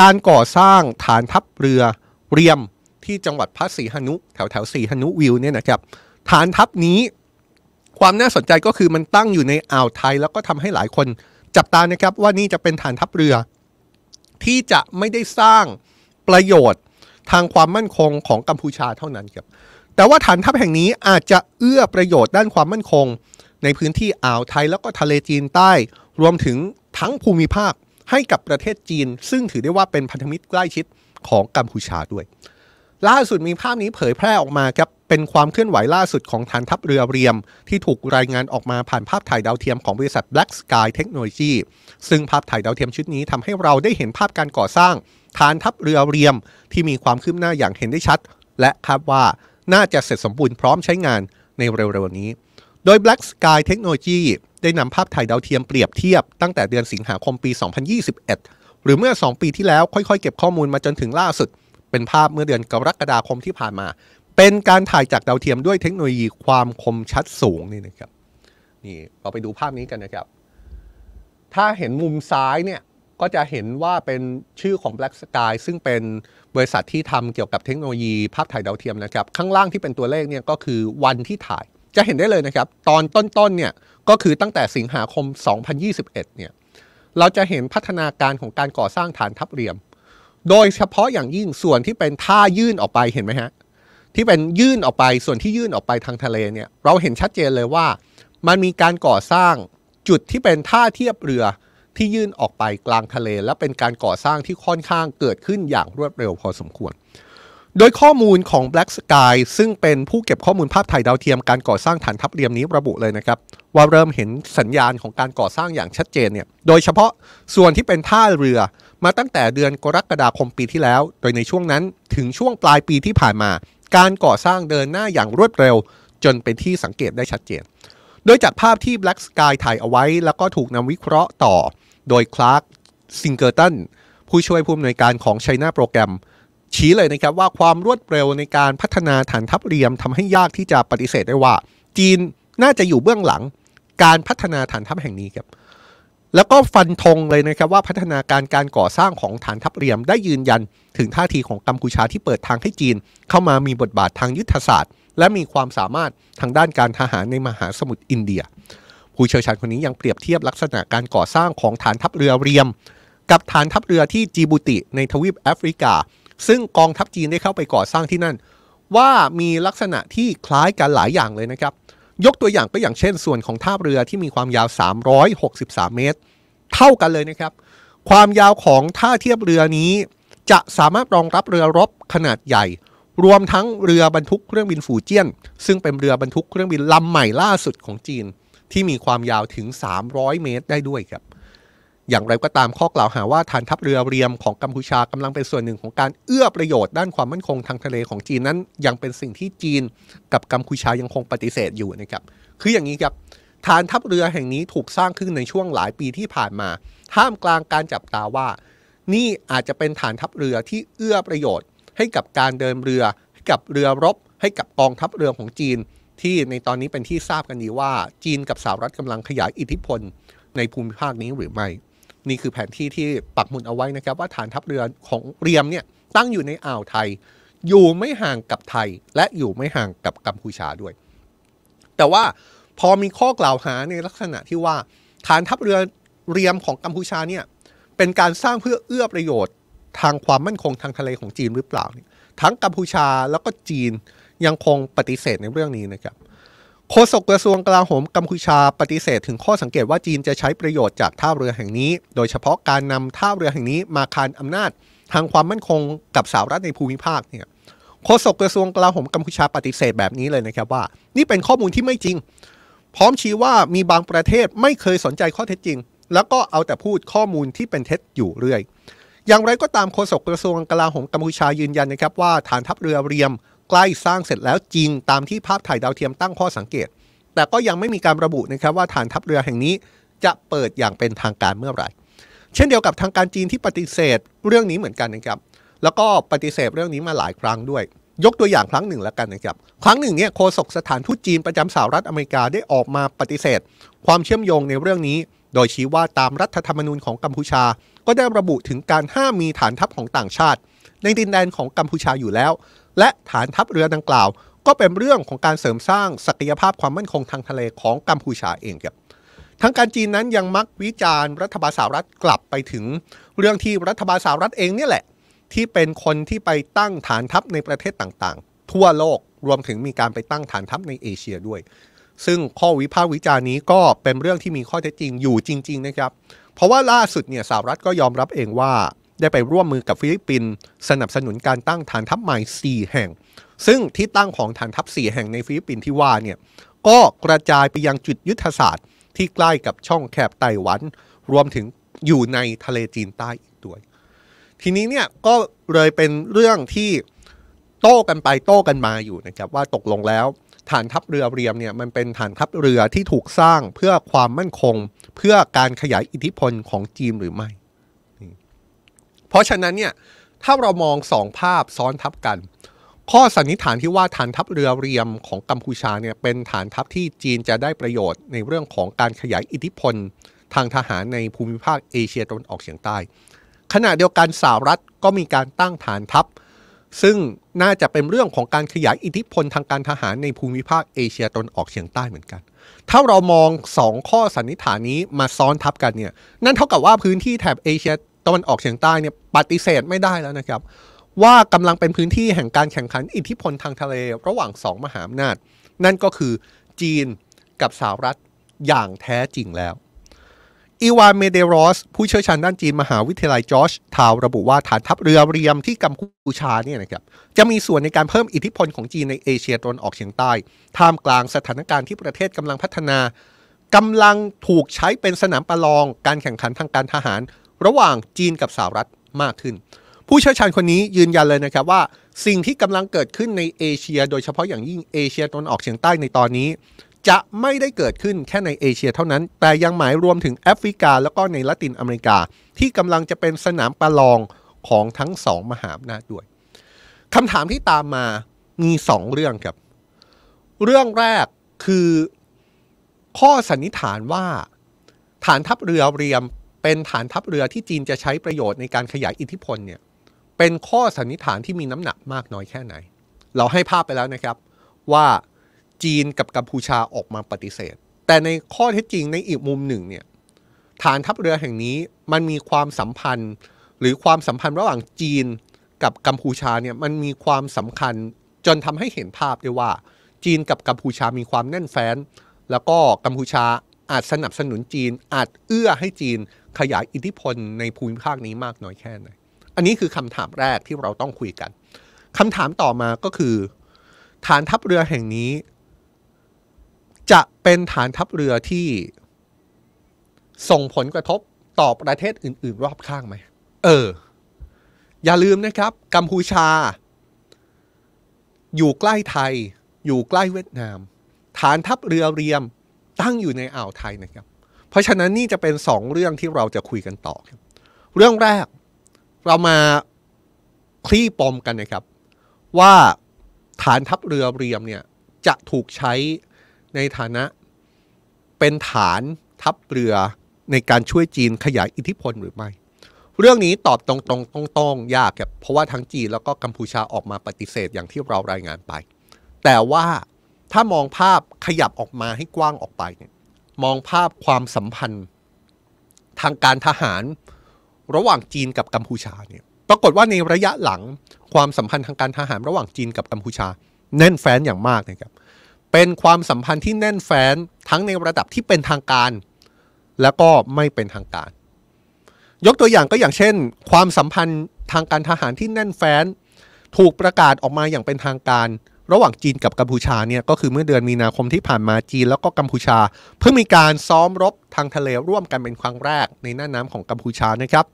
การก่อสร้างฐานทัพเรือเรียมที่จังหวัดพระศรีหนุ แถวแถวศรีหนุวิวเนี่ยนะครับฐานทัพนี้ความน่าสนใจก็คือมันตั้งอยู่ใน อ่าวไทย แล้วก็ทำให้หลายคนจับตานะครับว่านี่จะเป็นฐานทัพเรือ ที่จะไม่ได้สร้างประโยชน์ทางความมั่นคงของกัมพูชาเท่านั้นครับแต่ว่าฐานทัพแห่งนี้อาจจะเอื้อประโยชน์ด้านความมั่นคง ในพื้นที่อ่าวไทยแล้วก็ทะเลจีนใต้รวมถึงทั้งภูมิภาคให้กับประเทศจีน ซึ่งถือได้ว่าเป็นพันธมิตรใกล้ชิดของกัมพูชาด้วย ล่าสุดมีภาพนี้เผยแพร่ออกมาครับเป็นความเคลื่อนไหวล่าสุดของฐานทัพเรือเรียม ที่ถูกรายงานออกมาผ่านภาพถ่ายดาวเทียมของบริษัท Black Sky Technology ซึ่งภาพถ่ายดาวเทียมชุดนี้ทำให้เราได้เห็นภาพการก่อสร้าง ฐานทัพเรือเรียม ที่มีความคืบหน้าอย่างเห็นได้ชัด และคาดว่าน่าจะเสร็จสมบูรณ์พร้อมใช้งานในเร็วๆนี้ โดย Black Sky Technology ได้นำภาพถ่ายดาวเทียมเปรียบเทียบ ตั้งแต่เดือนสิงหาคมปี 2021 หรือเมื่อ 2 ปีที่แล้วค่อยๆ เก็บข้อมูลมาจนถึงล่าสุด เป็นภาพเมื่อเดือนกรกฎาคมที่ผ่านมา เป็นการถ่ายจากดาวเทียมด้วยเทคโนโลยีความคมชัดสูง นี่นะครับนี่เราไปดูภาพนี้กันนะครับ ถ้าเห็นมุมซ้ายเนี่ยก็จะเห็นว่าเป็นชื่อของ Black Sky ซึ่งเป็นบริษัทที่ทำเกี่ยวกับเทคโนโลยีภาพถ่ายดาวเทียมนะครับข้างล่างที่เป็นตัวเลขเนี่ยก็คือวันที่ถ่าย จะเห็นได้เลยนะครับ ตอนต้นๆเนี่ยก็คือตั้งแต่สิงหาคม 2021เนี่ย เราจะเห็นพัฒนาการของการก่อสร้างฐานทัพเรียม โดยเฉพาะอย่างยิ่งส่วนที่เป็นท่ายื่นออกไป เห็นไหมฮะ ที่เป็นยื่นออกไป ส่วนที่ยื่นออกไปทางทะเล เนี่ย เราเห็นชัดเจนเลยว่า มันมีการก่อสร้างจุดที่เป็นท่าเทียบเรือที่ยื่นออกไปกลางทะเล และเป็นการก่อสร้างที่ค่อนข้างเกิดขึ้นอย่างรวดเร็วพอสมควรโดยข้อมูลของ Black Sky ซึ่งเป็นผู้เก็บข้อมูลภาพถ่ายดาวเทียมการก่อสร้างฐานทัพเรียมนี้ระบุเลยนะครับ ว่าเริ่มเห็นสัญญาณของการก่อสร้างอย่างชัดเจนเนี่ยโดยเฉพาะส่วนที่เป็นท่าเรือมาตั้งแต่เดือนกรกฎาคมปีที่แล้ว โดยในช่วงนั้นถึงช่วงปลายปีที่ผ่านมา การก่อสร้างเดินหน้าอย่างรวดเร็ว จนเป็นที่สังเกตได้ชัดเจน โดยจากภาพที่ Black Sky ถ่ายเอาไว้ แล้วก็ถูกนำวิเคราะห์ต่อ โดยคลาร์กซิงเกอร์ตันผู้ช่วยผู้อำนวยการของ China โปรแกรมชี้เลยนะครับว่าความรวดเร็วในการพัฒนาฐานทัพเรียมทำให้ยากที่จะปฏิเสธได้ว่า จีนน่าจะอยู่เบื้องหลังการพัฒนาฐานทัพแห่งนี้ครับแล้วก็ฟันธงเลยนะครับว่าพัฒนาการการก่อสร้างของฐานทัพเรียมได้ยืนยันถึงท่าทีของกัมพูชาที่เปิดทางให้จีน เข้ามามีบทบาททางยุทธศาสตร์ และมีความสามารถทางด้านการทหารในมหาสมุทรอินเดีย ผู้เชี่ยวชาญคนนี้ยังเปรียบเทียบลักษณะการก่อสร้างของฐานทัพเรือเรียม กับฐานทัพเรือที่จีบูติในทวีปแอฟริกาซึ่งกองทัพจีนได้เข้าไปก่อสร้างที่นั่น ว่ามีลักษณะที่คล้ายกันหลายอย่างเลยนะครับ ยกตัวอย่างก็อย่างเช่นส่วนของท่าเรือที่มีความยาว 363 เมตร เท่ากันเลยนะครับ ความยาวของท่าเทียบเรือนี้ จะสามารถรองรับเรือรบขนาดใหญ่ รวมทั้งเรือบรรทุกเครื่องบินฝูเจี้ยน ซึ่งเป็นเรือบรรทุกเครื่องบินลำใหม่ล่าสุดของจีน ที่มีความยาวถึง 300 เมตรได้ด้วยครับอย่างไรก็ตามข้อกล่าวหาว่าฐานทัพเรือเรียมของกัมพูชากำลังเป็นส่วนหนึ่งของการเอื้อประโยชน์ ด้านความมั่นคงทางทะเลของจีนนั้น ยังเป็นสิ่งที่จีนกับกัมพูชายังคงปฏิเสธอยู่นะครับคืออย่างนี้ครับฐานทัพเรือแห่งนี้ถูกสร้างขึ้นในช่วงหลายปีที่ผ่านมาท่ามกลางการจับตาว่า นี่อาจจะเป็นฐานทัพเรือที่เอื้อประโยชน์ ให้กับการเดินเรือให้กับเรือรบ ให้กับกองทัพเรือของจีน ที่ในตอนนี้เป็นที่ทราบกันดีว่า จีนกับสหรัฐกำลังขยายอิทธิพล ในภูมิภาคนี้หรือไม่นี่คือแผนที่ที่ปักหมุดเอาไว้นะครับว่าฐานทัพเรือของเรียมเนี่ยตั้งอยู่ในอ่าวไทย อยู่ไม่ห่างกับไทยและอยู่ไม่ห่างกับกัมพูชาด้วย แต่ว่าพอมีข้อกล่าวหาในลักษณะที่ว่าฐานทัพเรือเรียมของกัมพูชาเนี่ยเป็นการสร้างเพื่อเอื้อประโยชน์ ทางความมั่นคงทางทะเลของจีนหรือเปล่า ทั้งกัมพูชาแล้วก็จีนยังคงปฏิเสธในเรื่องนี้นะครับโฆษกกระทรวงกลาโหมกัมพูชาปฏิเสธ ถึงข้อสังเกตว่าจีนจะใช้ประโยชน์จากท่าเรือแห่งนี้ โดยเฉพาะการนำท่าเรือแห่งนี้มาคานอำนาจทางความมั่นคงกับสหรัฐในภูมิภาคเนี่ยโฆษกกระทรวงกลาโหมกัมพูชาปฏิเสธแบบนี้เลยนะครับว่า นี่เป็นข้อมูลที่ไม่จริง พร้อมชี้ว่ามีบางประเทศไม่เคยสนใจข้อเท็จจริง แล้วก็เอาแต่พูดข้อมูลที่เป็นเท็จอยู่เรื่อย อย่างไรก็ตามโฆษกกระทรวงกลาโหมกัมพูชายืนยันนะครับว่าฐานทัพเรือเรียมใกล้สร้างเสร็จแล้วจริงตามที่ภาพถ่ายดาวเทียมตั้งข้อสังเกต แต่ก็ยังไม่มีการระบุนะครับว่าฐานทัพเรือแห่งนี้จะเปิดอย่างเป็นทางการเมื่อไหร่ เช่นเดียวกับทางการจีนที่ปฏิเสธเรื่องนี้เหมือนกันนะครับ แล้วก็ปฏิเสธเรื่องนี้มาหลายครั้งด้วย ยกตัวอย่างครั้งหนึ่งแล้วกันนะครับ ครั้งหนึ่งเนี่ยโฆษกสถานทูตจีน ประจำสหรัฐอเมริกาได้ออกมาปฏิเสธ ความเชื่อมโยงในเรื่องนี้ โดยชี้ว่าตามรัฐธรรมนูญของกัมพูชา ก็ได้ระบุถึงการห้ามมีฐานทัพของต่างชาติในดินแดนของกัมพูชาอยู่แล้วและฐานทัพเรือดังกล่าวก็เป็นเรื่องของการเสริมสร้างศักยภาพความมั่นคงทางทะเลของกัมพูชาเองครับ ทางการจีนนั้นยังมักวิจารณ์รัฐบาลสหรัฐกลับไปถึง เรื่องที่รัฐบาลสหรัฐเองเนี่ยแหละ ที่เป็นคนที่ไปตั้งฐานทัพในประเทศต่างๆ ทั่วโลกรวมถึงมีการไปตั้งฐานทัพในเอเชียด้วย ซึ่งข้อวิพากษ์วิจารณ์นี้ก็เป็นเรื่องที่มีข้อเท็จจริงอยู่จริง ๆ นะครับ เพราะว่าล่าสุดเนี่ยสหรัฐก็ยอมรับเองว่าได้ไปร่วมมือกับฟิลิปปินส์สนับสนุนการตั้งฐานทัพใหม่ 4 แห่ง ซึ่งที่ตั้งของฐานทัพ 4 แห่งในฟิลิปปินส์ที่ว่าเนี่ยก็กระจายไปยังจุดยุทธศาสตร์ ที่ใกล้กับช่องแคบไต้หวันรวมถึงอยู่ในทะเลจีนใต้อีกด้วย ทีนี้เนี่ยก็เลยเป็นเรื่องที่โต้กันไปโต้กันมาอยู่นะครับว่าตกลงแล้ว ฐานทัพเรือเรียมเนี่ยมันเป็นฐานทัพเรือที่ถูกสร้างเพื่อความมั่นคงเพื่อการขยายอิทธิพลของจีนหรือไม่เพราะฉะนั้นเนี่ยถ้าเรามองสองภาพซ้อนทับกัน ข้อสันนิษฐานที่ว่าฐานทัพเรือเรียมของกัมพูชาเนี่ยเป็นฐานทัพที่จีนจะได้ประโยชน์ ในเรื่องของการขยายอิทธิพลทางทหารในภูมิภาคเอเชียตะวันออกเฉียงใต้ ขณะเดียวกันสหรัฐก็มีการตั้งฐานทัพ ซึ่งน่าจะเป็นเรื่องของการขยายอิทธิพลทางการทหารในภูมิภาคเอเชียตะวันออกเฉียงใต้เหมือนกัน ถ้าเรามอง 2 ข้อสันนิษฐานนี้มาซ้อนทับกันเนี่ยนั่นเท่ากับว่าพื้นที่แถบเอเชียะวันออกเฉียงใต้เนี่ยปฏิเสธไม่ได้แล้วนะครับว่ากำลังเป็นพื้นที่แห่งการแข่งขันอิทธิพลทางทะเล ระหว่างสองมหาอำนาจนั่นก็คือจีนกับสหรัฐอย่างแท้จริงแล้วอีวานเมเดรอสผู้เชี่ยวชาญด้านจีนมหาวิทยาลัยจอร์จทาวระบุว่าฐานทัพเรือเรียมที่กัมพูชาเนี่ยนะครับจะมีส่วนในการเพิ่มอิทธิพลของจีนในเอเชียตะวันออกเฉียงใต้ท่ามกลางสถานการณ์ที่ประเทศกำลังพัฒนากำลังถูกใช้เป็นสนามประลองการแข่งขันทางการทหารระหว่างจีนกับสหรัฐมากขึ้น ผู้เชี่ยวชาญคนนี้ยืนยันเลยนะครับว่าสิ่งที่กำลังเกิดขึ้นในเอเชีย โดยเฉพาะอย่างยิ่งเอเชียตะวันออกเฉียงใต้ในตอนนี้ จะไม่ได้เกิดขึ้นแค่ในเอเชีย เท่านั้น แต่ยังหมายรวมถึงแอฟริกา แล้วก็ในละตินอเมริกา ที่กำลังจะเป็นสนามประลองของทั้งสองมหาอำนาจด้วยคำถามที่ตามมามีสองเรื่องครับเรื่องแรกคือข้อสันนิษฐานว่า ฐานทัพเรือเรียมเป็นฐานทัพเรือที่จีนจะใช้ประโยชน์ในการขยายอิทธิพลเนี่ย เป็นข้อสันนิษฐานที่มีน้ำหนักมากน้อยแค่ไหน เราให้ภาพไปแล้วนะครับว่าจีนกับกัมพูชาออกมาปฏิเสธ แต่ในข้อเท็จจริงในอีกมุมหนึ่งเนี่ยฐานทัพเรือแห่งนี้มันมีความสัมพันธ์ หรือความสัมพันธ์ระหว่างจีนกับกัมพูชาเนี่ยมันมีความสำคัญ จนทำให้เห็นภาพได้ว่า จีนกับกัมพูชามีความแน่นแฟ้นแล้วก็กัมพูชาอาจสนับสนุนจีนอาจเอื้อให้จีนขยายอิทธิพลในภูมิภาคนี้มากน้อยแค่ไหน อันนี้คือคำถามแรกที่เราต้องคุยกัน คำถามต่อมาก็คือ ฐานทัพเรือแห่งนี้ จะเป็นฐานทัพเรือที่ ส่งผลกระทบต่อประเทศอื่นๆ รอบข้างไหม เออ อย่าลืมนะครับกัมพูชา อยู่ใกล้ไทย อยู่ใกล้ เวียดนาม ฐานทัพเรือเรียมตั้งอยู่ในอ่าวไทยนะครับเพราะฉะนั้นนี่จะเป็นสองเรื่องที่เราจะคุยกันต่อครับเรื่องแรกเรามาคลี่ปมกันนะครับ ว่าฐานทัพเรือเรียมเนี่ยจะถูกใช้ในฐานะ เป็นฐานทัพเรือในการช่วยจีนขยายอิทธิพลหรือไม่ เรื่องนี้ตอบตรงๆตรงตรงยากครับเพราะว่าทั้งจีนแล้วก็กัมพูชาออกมาปฏิเสธอย่างที่เรารายงานไป แต่ว่าถ้ามองภาพขยับออกมาให้กว้างออกไปเนี่ยมองภาพความสัมพันธ์ทางการทหารระหว่างจีนกับกัมพูชาเนี่ย ปรากฏว่าในระยะหลังความสัมพันธ์ทางการทหาร ระหว่างจีนกับกัมพูชาแน่นแฟ้นอย่างมากนะครับ เป็นความสัมพันธ์ที่แน่นแฟ้นทั้งในระดับที่เป็นทางการและก็ไม่เป็นทางการ ยกตัวอย่างก็อย่างเช่นความสัมพันธ์ทางการทหารที่แน่นแฟ้นถูกประกาศออกมาอย่างเป็นทางการระหว่างจีนกับกัมพูชาเนี่ยก็คือเมื่อเดือนมีนาคมที่ผ่านมาจีน แล้วก็กัมพูชา เพิ่งมีการซ้อมรบทางทะเลร่วมกันเป็นครั้งแรก ในหน้าน้ำของกัมพูชานะครับ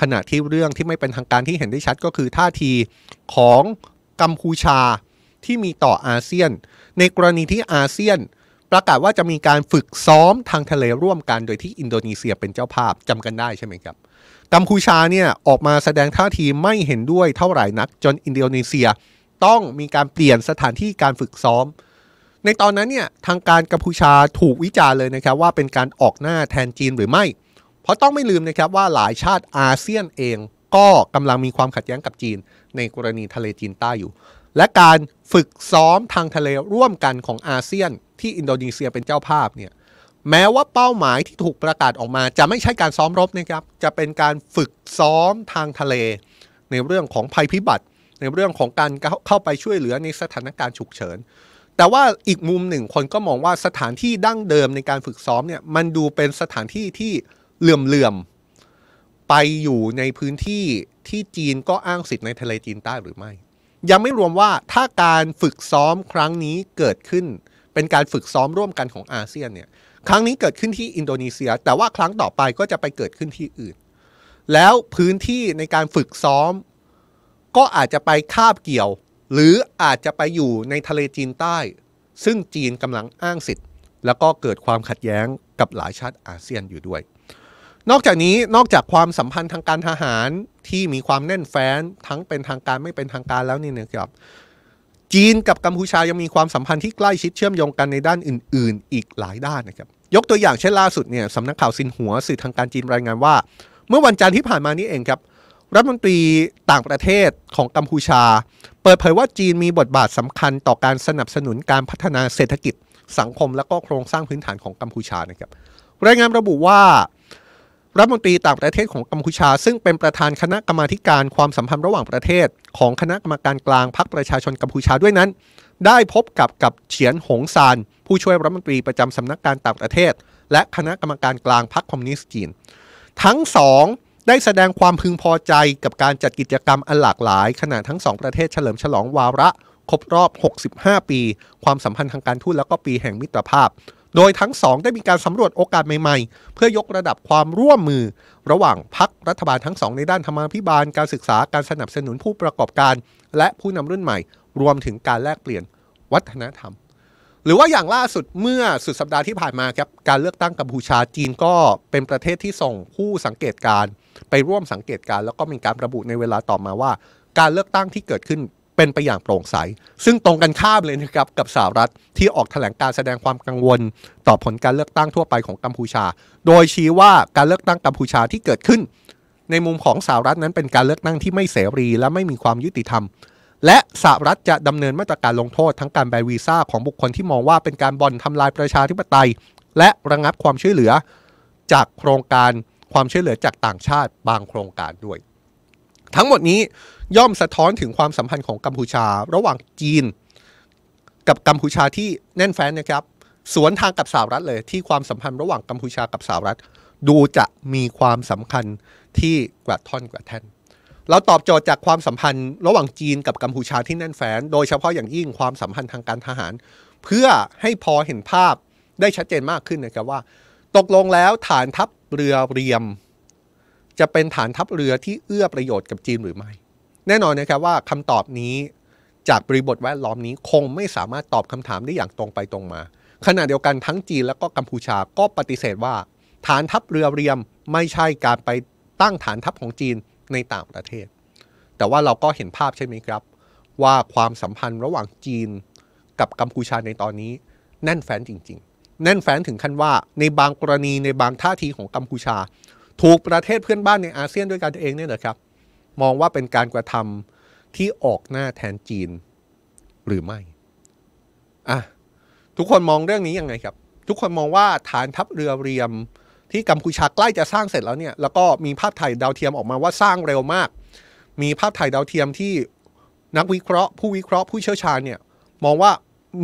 ขณะที่เรื่องที่ไม่เป็นทางการที่เห็นได้ชัดก็คือท่าทีของกัมพูชาที่มีต่ออาเซียน ในกรณีที่อาเซียน ประกาศว่าจะมีการฝึกซ้อมทางทะเลร่วมกัน โดยที่อินโดนีเซียเป็นเจ้าภาพจำกันได้ใช่ไหมครับ กัมพูชาเนี่ยออกมาแสดงท่าทีไม่เห็นด้วยเท่าไหร่นักจนอินโดนีเซียต้องมีการเปลี่ยนสถานที่การฝึกซ้อม ในตอนนั้นเนี่ยทางการกัมพูชาถูกวิจารณ์เลยนะครับว่าเป็นการออกหน้าแทนจีนหรือไม่ เพราะต้องไม่ลืมนะครับว่าหลายชาติอาเซียนเองก็กำลังมีความขัดแย้งกับจีน ในกรณีทะเลจีนใต้อยู่ และการฝึกซ้อมทางทะเลร่วมกันของอาเซียน ที่อินโดนีเซียเป็นเจ้าภาพเนี่ย แม้ว่าเป้าหมายที่ถูกประกาศออกมา จะไม่ใช่การซ้อมรบนะครับ จะเป็นการฝึกซ้อมทางทะเล ในเรื่องของภัยพิบัติในเรื่องของการเข้าไปช่วยเหลือในสถานการณ์ฉุกเฉิน แต่ว่าอีกมุมหนึ่งคนก็มองว่าสถานที่ดั้งเดิมในการฝึกซ้อมเนี่ยมันดูเป็นสถานที่ที่เหลื่อม ๆไปอยู่ในพื้นที่ที่จีนก็อ้างสิทธิ์ในทะเลจีนใต้หรือไม่ ยังไม่รวมว่าถ้าการฝึกซ้อมครั้งนี้เกิดขึ้น เป็นการฝึกซ้อมร่วมกันของอาเซียนเนี่ย ครั้งนี้เกิดขึ้นที่อินโดนีเซีย แต่ว่าครั้งต่อไปก็จะไปเกิดขึ้นที่อื่น แล้วพื้นที่ในการฝึกซ้อมก็อาจจะไปคาบเกี่ยว หรืออาจจะไปอยู่ในทะเลจีนใต้ ซึ่งจีนกำลังอ้างสิทธิ์แล้วก็เกิดความขัดแย้งกับหลายชาติอาเซียนอยู่ด้วย นอกจากนี้นอกจากความสัมพันธ์ทางการทหารที่มีความแน่นแฟ้นทั้งเป็นทางการไม่เป็นทางการแล้วนี่นะครับจีนกับกัมพูชายังมีความสัมพันธ์ที่ใกล้ชิดเชื่อมโยงกันในด้านอื่นๆ อีกหลายด้านนะครับยกตัวอย่างเช่นล่าสุดเนี่ยสำนักข่าวซินหัวสื่อทางการจีนรายงานว่า เมื่อวันจันทร์ที่ผ่านมานี้เองครับรัฐมนตรีต่างประเทศของกัมพูชา เปิดเผยว่าจีนมีบทบาทสำคัญต่อการสนับสนุนการพัฒนาเศรษฐกิจสังคมและก็โครงสร้างพื้นฐานของกัมพูชานะครับรายงานระบุว่า รัฐมนตรีต่างประเทศของกัมพูชา ซึ่งเป็นประธานคณะกรรมาการความสัมพันธ์ระหว่างประเทศ ของคณะกรรมการกลางพรรคประชาชนกัมพูชาด้วยนั้น ได้พบกับกับเฉียนหงซานผู้ช่วยรัฐมนตรีประจำสำนักการต่างประเทศ และคณะกรรมการกลางพรรคคอมมิวนิสต์จีน ทั้งสองได้แสดงความพึงพอใจกับการจัดกิจกรรมอันหลากหลายขณะทั้งสองประเทศเฉลิมฉลองวาระครบรอบ 65 ปี ความสัมพันธ์ทางการทูตแล้วก็ปีแห่งมิตรภาพ โดยทั้งสองได้มีการสำรวจโอกาสใหม่ๆ เพื่อยกระดับความร่วมมือระหว่างพักรัฐบาลทั้งสองในด้านธรรมาภิบาลการศึกษาการสนับสนุนผู้ประกอบการ และผู้นำรุ่นใหม่รวมถึงการแลกเปลี่ยนวัฒนธรรมหรือว่าอย่างล่าสุดเมื่อสุดสัปดาห์ที่ผ่านมาครับการเลือกตั้งกัมพูชาจีนก็เป็นประเทศที่ส่งผู้สังเกตการไปร่วมสังเกตการ แล้วก็มีการระบุในเวลาต่อมาว่า การเลือกตั้งที่เกิดขึ้นเป็นไปอย่างโปร่งใสซึ่งตรงกันข้ามเลยนะครับกับสหรัฐที่ออกแถลงการแสดงความกังวล ต่อผลการเลือกตั้งทั่วไปของกัมพูชา โดยชี้ว่าการเลือกตั้งกัมพูชาที่เกิดขึ้น ในมุมของสหรัฐนั้นเป็นการเลือกตั้งที่ไม่เสรีและไม่มีความยุติธรรมและสหรัฐจะดำเนินมาตรการลงโทษทั้งการแบวีซ่าของบุคคลที่มองว่าเป็นการบ่อนทำลายประชาธิปไตย และระงับความช่วยเหลือจากโครงการความช่วยเหลือจากต่างชาติบางโครงการด้วย ทั้งหมดนี้ย่อมสะท้อนถึงความสัมพันธ์ของกัมพูชาระหว่างจีน กับกัมพูชาที่แน่นแฟ้นนะครับสวนทางกับสหรัฐเลย ที่ความสัมพันธ์ระหว่างกัมพูชากับสหรัฐ ดูจะมีความสำคัญที่กระท่อนกระแท่นเราตอบโจทย์จากความสัมพันธ์ระหว่างจีนกับกัมพูชาที่แน่นแฟ้นโดยเฉพาะอย่างยิ่งความสัมพันธ์ทางการทหาร เพื่อให้พอเห็นภาพได้ชัดเจนมากขึ้นนะครับว่า ตกลงแล้วฐานทัพเรือเรียม จะเป็นฐานทัพเรือที่เอื้อประโยชน์กับจีนหรือไม่ แน่นอนนะครับว่าคำตอบนี้จากบริบทแวดล้อมนี้คงไม่สามารถตอบคำถามได้อย่างตรงไปตรงมา ขณะเดียวกันทั้งจีนและก็กัมพูชาก็ปฏิเสธว่า ฐานทัพเรือเรียมไม่ใช่การไปตั้งฐานทัพของจีนในต่างประเทศ แต่ว่าเราก็เห็นภาพใช่ไหมครับว่าความสัมพันธ์ระหว่างจีนกับกัมพูชาในตอนนี้แน่นแฟ้นจริงๆ แน่นแฟ้นถึงขั้นว่าในบางกรณีในบางท่าทีของกัมพูชา ถูกประเทศเพื่อนบ้านในอาเซียนด้วยกันเองเนี่ยนะครับมองว่าเป็นการกระทำ ที่ออกหน้าแทนจีนหรือไม่อ่ะทุกคนมองเรื่องนี้ยังไงครับ ทุกคนมองว่าฐานทัพเรือเรียมที่กัมพูชาใกล้จะสร้างเสร็จแล้วเนี่ยแล้วก็มีภาพถ่ายดาวเทียมออกมาว่าสร้างเร็วมาก มีภาพถ่ายดาวเทียมที่นักวิเคราะห์ ผู้วิเคราะห์ ผู้เชี่ยวชาญเนี่ย มองว่า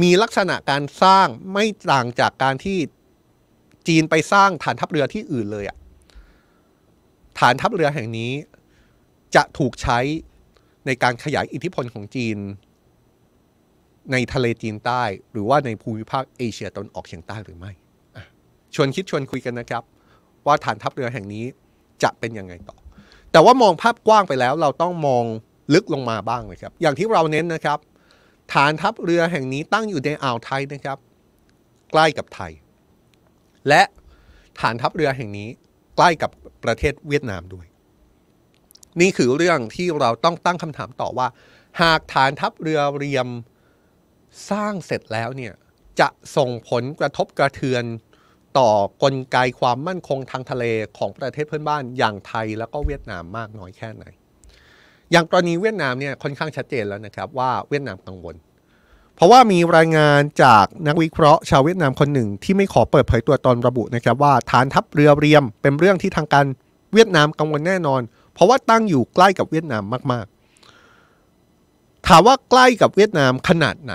มีลักษณะการสร้างไม่ต่างจากการที่จีนไปสร้างฐานทัพเรือที่อื่นเลยอะฐานทัพเรือแห่งนี้ จะถูกใช้ในการขยายอิทธิพลของจีน ในทะเลจีนใต้ หรือว่าในภูมิภาคเอเชียตะวันออกเฉียงใต้หรือไม่ชวนคิดชวนคุยกันนะครับว่าฐานทัพเรือแห่งนี้จะเป็นยังไงต่อ แต่ว่ามองภาพกว้างไปแล้วเราต้องมองลึกลงมาบ้างนะครับ อย่างที่เราเน้นนะครับ ฐานทัพเรือแห่งนี้ตั้งอยู่ในอ่าวไทยนะครับ ใกล้กับไทย และฐานทัพเรือแห่งนี้ใกล้กับประเทศเวียดนามด้วย นี่คือเรื่องที่เราต้องตั้งคำถามต่อว่า หากฐานทัพเรือเรียมสร้างเสร็จแล้วเนี่ยจะส่งผลกระทบกระเทือนต่อกลไกความมั่นคงทางทะเลของประเทศเพื่อนบ้านอย่างไทยแล้วก็เวียดนามมากน้อยแค่ไหน อย่างกรณีเวียดนามเนี่ยค่อนข้างชัดเจนแล้วนะครับว่าเวียดนามกังวล เพราะว่ามีรายงานจากนักวิเคราะห์ชาวเวียดนามคนหนึ่ง ที่ไม่ขอเปิดเผยตัวตนระบุนะครับว่าฐานทัพเรือเรียมเป็นเรื่องที่ทางการเวียดนามกังวลแน่นอน เพราะว่าตั้งอยู่ใกล้กับเวียดนามมากๆ ถามว่าใกล้กับเวียดนามขนาดไหน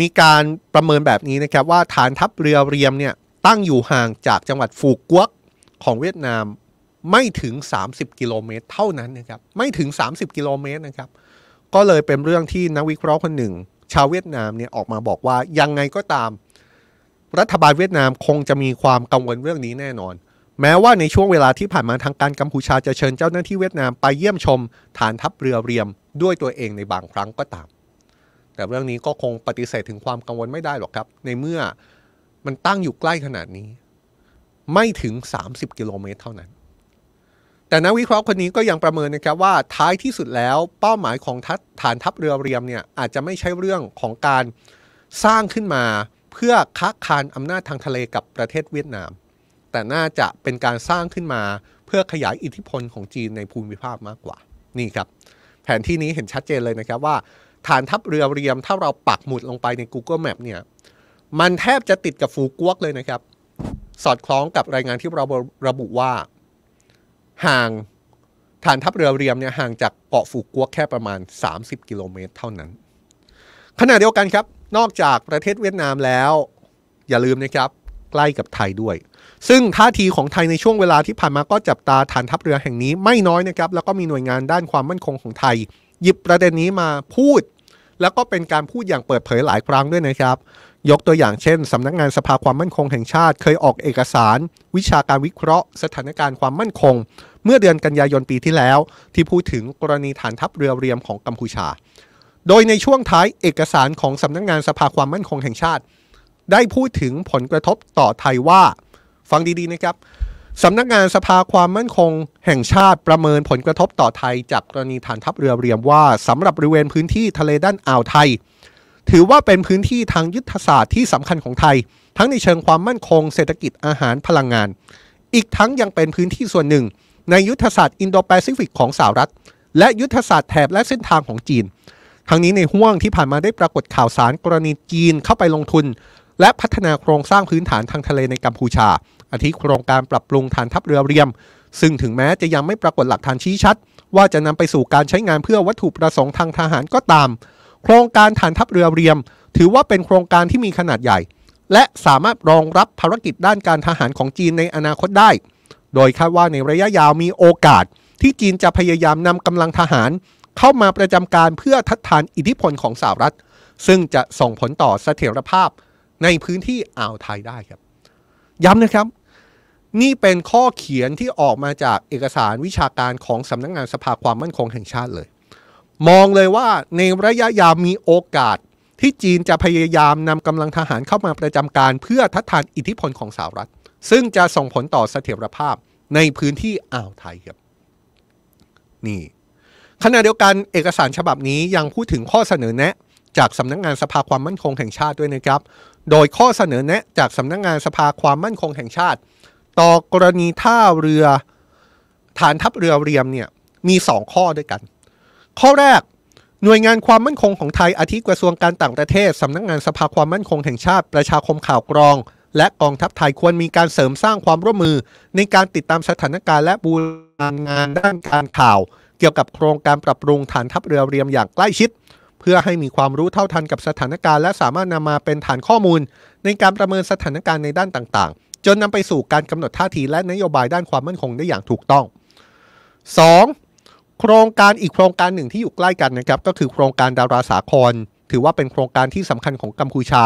มีการประเมินแบบนี้นะครับว่าฐานทัพเรือเรียมเนี่ยตั้งอยู่ห่างจากจังหวัดฟูกวกของเวียดนามไม่ถึง 30 กิโลเมตรเท่านั้นนะครับไม่ถึง 30 กิโลเมตรนะครับ ก็เลยเป็นเรื่องที่นักวิเคราะห์คนหนึ่ง ชาวเวียดนามเนี่ยออกมาบอกว่ายังไงก็ตาม รัฐบาลเวียดนามคงจะมีความกังวลเรื่องนี้แน่นอน แม้ว่าในช่วงเวลาที่ผ่านมาทางการกัมพูชา จะเชิญเจ้าหน้าที่เวียดนามไปเยี่ยมชม ฐานทัพเรือเรียมด้วยตัวเองในบางครั้งก็ตาม แต่เรื่องนี้ก็คงปฏิเสธถึงความกังวลไม่ได้หรอกครับ ในเมื่อมันตั้งอยู่ใกล้ขนาดนี้ ไม่ถึง 30 กิโลเมตร เท่านั้น แต่นักวิเคราะห์คนนี้ก็ยังประเมินนะครับว่าท้ายที่สุดแล้วเป้าหมายของฐานทัพเรือเรียมเนี่ยอาจจะไม่ใช่เรื่องของการสร้างขึ้นมาเพื่อคักคานอำนาจทางทะเลกับประเทศเวียดนาม แต่น่าจะเป็นการสร้างขึ้นมาเพื่อขยายอิทธิพลของจีนในภูมิภาคมากกว่า นี่ครับ แผนที่นี้เห็นชัดเจนเลยนะครับว่า ฐานทัพเรือเรียม ถ้าเราปักหมุดลงไปใน Google Map เนี่ยมันแทบจะติดกับฟูกวกเลยนะครับ สอดคล้องกับรายงานที่เราระบุว่า ห่างฐานทัพเรือเรียมเนี่ยห่างจากเกาะฟูกวกแค่ประมาณ 30 กิโลเมตรเท่านั้น ขณะเดียวกันครับ นอกจากประเทศเวียดนามแล้ว อย่าลืมนะครับใกล้กับไทยด้วย ซึ่งท่าทีของไทยในช่วงเวลาที่ผ่านมาก็จับตาฐานทัพเรือแห่งนี้ไม่น้อยนะครับแล้วก็มีหน่วยงานด้านความมั่นคงของไทย หยิบประเด็นนี้มาพูดแล้วก็เป็นการพูดอย่างเปิดเผยหลายครั้งด้วยนะครับ ยกตัวอย่างเช่นสำนักงานสภาความ มั่นคงแห่งชาติ เคยออกเอกสาร วิชาการวิเคราะห์ สถานการณ์ความมั่นคง เมื่อเดือนกันยายนปีที่แล้ว ที่พูดถึงกรณีฐานทัพเรือเรียมของกัมพูชา โดยในช่วงท้ายเอกสารของสำนักงานสภาความมั่นคงแห่งชาติ ได้พูดถึงผลกระทบต่อไทยว่า ฟังดี ๆนะครับสำนักงานสภาความมั่นคงแห่งชาติประเมินผลกระทบต่อไทย จากกรณีฐานทัพเรือเรียมว่าสำหรับบริเวณพื้นที่ทะเลด้านอ่าวไทย ถือว่าเป็นพื้นที่ทางยุทธศาสตร์ที่สำคัญของไทย ทั้งในเชิงความมั่นคงเศรษฐกิจอาหารพลังงาน อีกทั้งยังเป็นพื้นที่ส่วนหนึ่ง ในยุทธศาสตร์อินโดแปซิฟิกของสหรัฐ และยุทธศาสตร์แถบและเส้นทางของจีนทั้งนี้ในห่วงที่ผ่านมาได้ปรากฏข่าวสารกรณีจีนเข้าไปลงทุน และพัฒนาโครงสร้างพื้นฐานทางทะเลในกัมพูชาอาทิโครงการปรับปรุงฐานทัพเรือเรียม ซึ่งถึงแม้จะยังไม่ปรากฏหลักฐานชี้ชัด ว่าจะนำไปสู่การใช้งานเพื่อวัตถุประสงค์ทางทหารก็ตาม โครงการฐานทัพเรือเรียม ถือว่าเป็นโครงการที่มีขนาดใหญ่ และสามารถรองรับภารกิจด้านการทหารของจีนในอนาคตได้ โดยคาดว่าในระยะยาวมีโอกาส ที่จีนจะพยายามนำกำลังทหาร เข้ามาประจำการเพื่อทัดทานอิทธิพลของสหรัฐ ซึ่งจะส่งผลต่อเสถียรภาพ ในพื้นที่อ่าวไทยได้ครับ ย้ำนะครับนี่เป็นข้อเขียนที่ออกมาจากเอกสารวิชาการของสำนักงงานสภาความมั่นคงแห่งชาติเลย มองเลยว่าในระยะยาวมีโอกาสที่จีนจะพยายามนำกำลังทหารเข้ามาประจำการ เพื่อทัดทานอิทธิพลของสหรัฐ ซึ่งจะส่งผลต่อเสถียรภาพในพื้นที่อ่าวไทยครับนี่ ขณะเดียวกันเอกสารฉบับนี้ยังพูดถึงข้อเสนอแนะจากสำนักงงานสภาความมั่นคงแห่งชาติด้วยนะครับ โดยข้อเสนอแนะจากสำนักงงานสภาความมั่นคงแห่งชาติ่อกรณีท่าเรือฐานทัพเรือเรียมเนี่ยมี 2 ข้อด้วยกัน ข้อแรก หน่วยงานความมั่นคงของไทยอาทิกระทรวงการต่างประเทศ สำนักงงานสภาความมั่นคง แห่งชาติประชาคมข่าวกรอง และกองทัพไทยควรมีการเสริมสร้างความร่วมมือ ในการติดตามสถานการณ์และบูรณางานด้านการข่าว เกี่ยวกับโครงการปรับปรุงฐานทัพเรือเรียมอย่างใกล้ชิด เพื่อให้มีความรู้เท่าทันกับสถานการณ์และสามารถนำมาเป็นฐานข้อมูล ในการประเมินสถานการณ์ในด้านต่าง ๆจนนำไปสู่การกำหนดท่าทีและนโยบายด้านความมั่นคงได้อย่างถูกต้อง 2. โครงการอีกโครงการหนึ่งที่อยู่ใกล้กันนะครับก็คือโครงการดาราสาคร ถือว่าเป็นโครงการที่สำคัญของกัมพูชา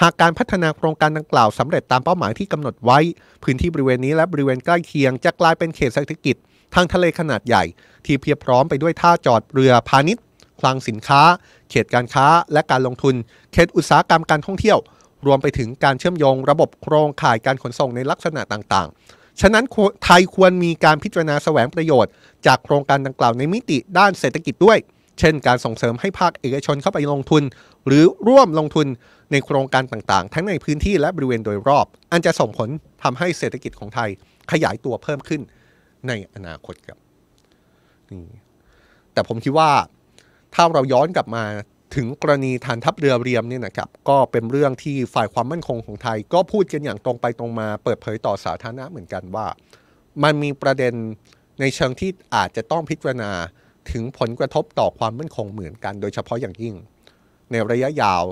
หากการพัฒนาโครงการดังกล่าวสำเร็จตามเป้าหมายที่กำหนดไว้ พื้นที่บริเวณนี้และบริเวณใกล้เคียง จะกลายเป็นเขตเศรษฐกิจ ทางทะเลขนาดใหญ่ ที่เพียบพร้อมไปด้วยท่าจอดเรือพาณิชย์ คลังสินค้า เขตการค้า และการลงทุน เขตอุตสาหกรรมการท่องเที่ยวรวมไปถึงการเชื่อมโยงระบบโครงข่ายการขนส่งในลักษณะต่าง ๆ ฉะนั้นไทยควรมีการพิจารณาแสวงประโยชน์ จากโครงการดังกล่าวในมิติด้านเศรษฐกิจด้วย เช่นการส่งเสริมให้ภาคเอกชนเข้าไปลงทุน หรือร่วมลงทุนในโครงการต่าง ๆ ทั้งในพื้นที่และบริเวณโดยรอบ อันจะส่งผลทำให้เศรษฐกิจของไทยขยายตัวเพิ่มขึ้นในอนาคตครับ นี่ แต่ผมคิดว่าถ้าเราย้อนกลับมาถึงกรณีฐานทัพเรือเรียมเนี่ยนะครับก็เป็นเรื่องที่ฝ่ายความมั่นคงของไทย ก็พูดกันอย่างตรงไปตรงมา เปิดเผยต่อสาธารณะเหมือนกันว่า มันมีประเด็นในเชิงที่อาจจะต้องพิจารณาถึงผลกระทบต่อความมั่นคงเหมือนกันโดยเฉพาะอย่างยิ่ง ในระยะยาว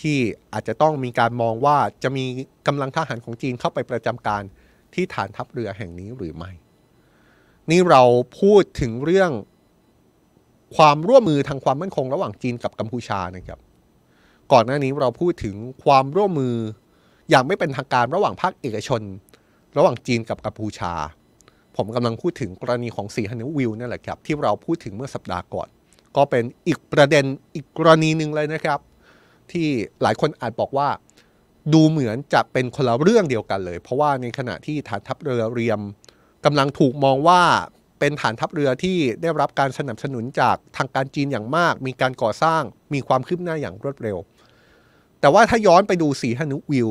ที่อาจจะต้องมีการมองว่าจะมีกำลังทหารของจีนเข้าไปประจำการที่ฐานทัพเรือแห่งนี้หรือไม่ นี่เราพูดถึงเรื่องความร่วมมือทางความมั่นคงระหว่างจีนกับกัมพูชานะครับก่อนหน้านี้เราพูดถึงความร่วมมืออย่างไม่เป็นทางการระหว่างภาคเอกชน ระหว่างจีนกับกัมพูชา ผมกำลังพูดถึงกรณีของสีฮันนิวิลนั่นแหละครับที่เราพูดถึงเมื่อสัปดาห์ก่อน ก็เป็นอีกประเด็นอีกกรณีหนึ่งเลยนะครับ ที่หลายคนอาจบอกว่าดูเหมือนจะเป็นคนละเรื่องเดียวกัน เลย เพราะว่าในขณะที่ฐานทัพเรือเรียมกำลังถูกมองว่าเป็นฐานทัพเรือที่ได้รับการสนับสนุนจากทางการจีนอย่างมาก มีการก่อสร้างมีความคืบหน้าอย่างรวดเร็ว แต่ว่าถ้าย้อนไปดูสีฮนุวิว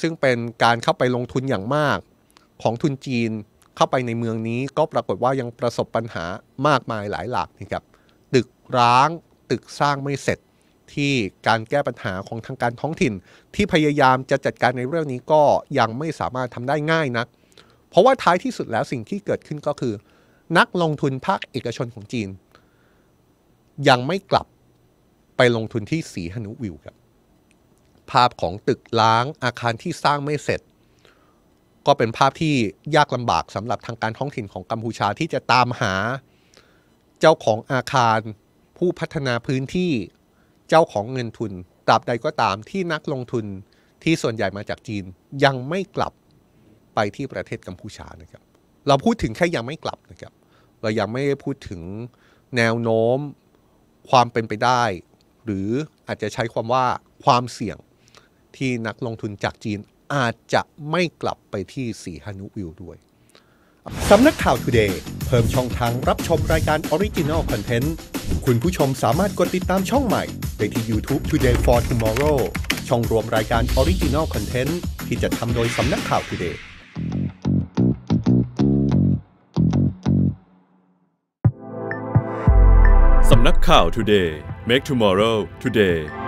ซึ่งเป็นการเข้าไปลงทุนอย่างมาก ของทุนจีนเข้าไปในเมืองนี้ก็ปรากฏว่ายังประสบปัญหามากมายหลายหลากนะครับ ตึกร้าง ตึกสร้างไม่เสร็จ ที่การแก้ปัญหาของทางการท้องถิ่น ที่พยายามจะจัดการในเรื่องนี้ก็ยังไม่สามารถทำได้ง่ายนัก เพราะว่าท้ายที่สุดแล้วสิ่งที่เกิดขึ้นก็คือนักลงทุนภาค เอกชนของจีน ยังไม่กลับไปลงทุนที่สีหนุวิวครับภาพของตึกล้างอาคารที่สร้างไม่เสร็จ ก็เป็นภาพที่ยากลำบากสำหรับทางการท้องถิ่นของกัมพูชาที่จะตามหาเจ้าของอาคารผู้พัฒนาพื้นที่เจ้าของเงินทุนตราบใดก็ตามที่นักลงทุนที่ส่วนใหญ่มาจากจีน ยังไม่กลับไปที่ประเทศกัมพูชานะครับเราพูดถึงแค่ยังไม่กลับนะครับเรายังไม่ได้พูดถึงแนวโน้มความเป็นไปได้ หรืออาจจะใช้ความว่าความเสี่ยง ที่นักลงทุนจากจีนอาจจะไม่กลับไปที่สีหนุวิวด้วยสำนักข่าวทูเดย์เพิ่มช่องทางรับชมรายการออริจินอลคอนเทนต์คุณผู้ชมสามารถกดติดตามช่องใหม่ได้ที่ YouTube Today for Tomorrow ช่องรวมรายการออริจินอลคอนเทนต์ที่จะทำโดยสำนักข่าวทูเดย์นักข่าว today make tomorrow today